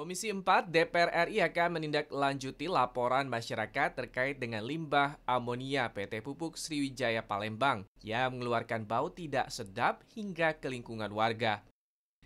Komisi 4 DPR RI akan menindaklanjuti laporan masyarakat terkait dengan limbah amonia PT Pupuk Sriwijaya Palembang yang mengeluarkan bau tidak sedap hingga ke lingkungan warga.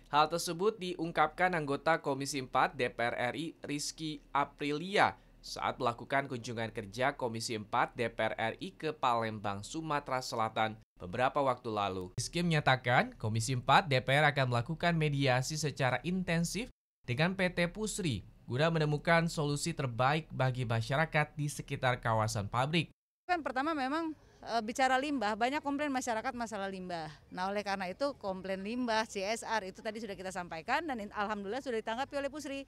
Hal tersebut diungkapkan anggota Komisi 4 DPR RI Rizky Aprilia saat melakukan kunjungan kerja Komisi 4 DPR RI ke Palembang, Sumatera Selatan beberapa waktu lalu. Rizky menyatakan Komisi 4 DPR akan melakukan mediasi secara intensif dengan PT Pusri guna menemukan solusi terbaik bagi masyarakat di sekitar kawasan pabrik. Kan pertama memang e, bicara limbah, banyak komplain masyarakat masalah limbah. Nah oleh karena itu komplain limbah, CSR itu tadi sudah kita sampaikan dan alhamdulillah sudah ditanggapi oleh Pusri.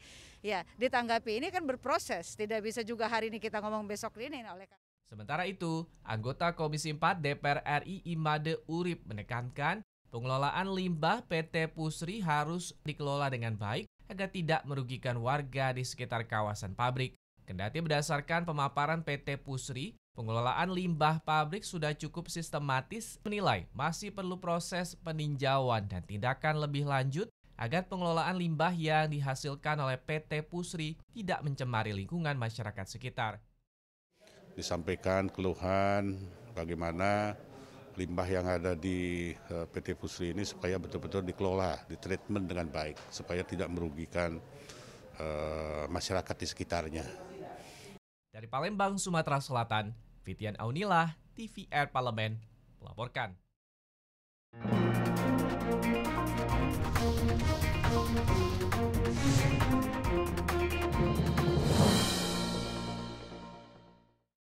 Ya ditanggapi ini kan berproses, tidak bisa juga hari ini kita ngomong besok ini. Nah, oleh Sementara itu, anggota Komisi 4 DPR RI Imade Urip menekankan pengelolaan limbah PT Pusri harus dikelola dengan baik agar tidak merugikan warga di sekitar kawasan pabrik. Kendati berdasarkan pemaparan PT Pusri, pengelolaan limbah pabrik sudah cukup sistematis menilai masih perlu proses peninjauan dan tindakan lebih lanjut agar pengelolaan limbah yang dihasilkan oleh PT Pusri tidak mencemari lingkungan masyarakat sekitar. Disampaikan keluhan bagaimana limbah yang ada di eh, PT Pusri ini supaya betul-betul dikelola, ditreatment dengan baik, supaya tidak merugikan uh, masyarakat di sekitarnya. Dari Palembang, Sumatera Selatan, Fitian Aunila, TVR Parlemen, melaporkan.